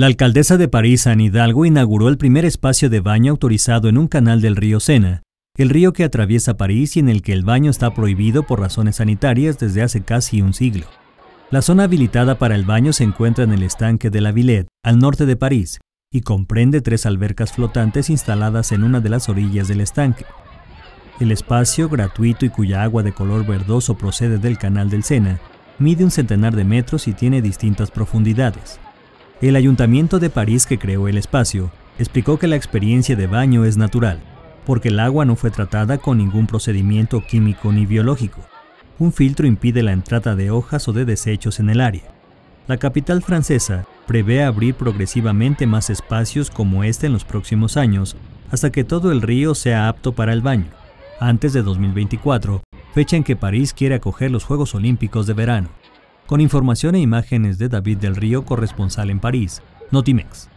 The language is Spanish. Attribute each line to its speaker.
Speaker 1: La alcaldesa de París, Anne Hidalgo, inauguró el primer espacio de baño autorizado en un canal del río Sena, el río que atraviesa París y en el que el baño está prohibido por razones sanitarias desde hace casi un siglo. La zona habilitada para el baño se encuentra en el estanque de la Villette, al norte de París, y comprende tres albercas flotantes instaladas en una de las orillas del estanque. El espacio, gratuito y cuya agua de color verdoso procede del canal del Sena, mide un centenar de metros y tiene distintas profundidades. El ayuntamiento de París que creó el espacio explicó que la experiencia de baño es natural, porque el agua no fue tratada con ningún procedimiento químico ni biológico. Un filtro impide la entrada de hojas o de desechos en el área. La capital francesa prevé abrir progresivamente más espacios como este en los próximos años, hasta que todo el río sea apto para el baño, antes de 2024, fecha en que París quiere acoger los Juegos Olímpicos de verano con información e imágenes de David del Río, corresponsal en París, Notimex.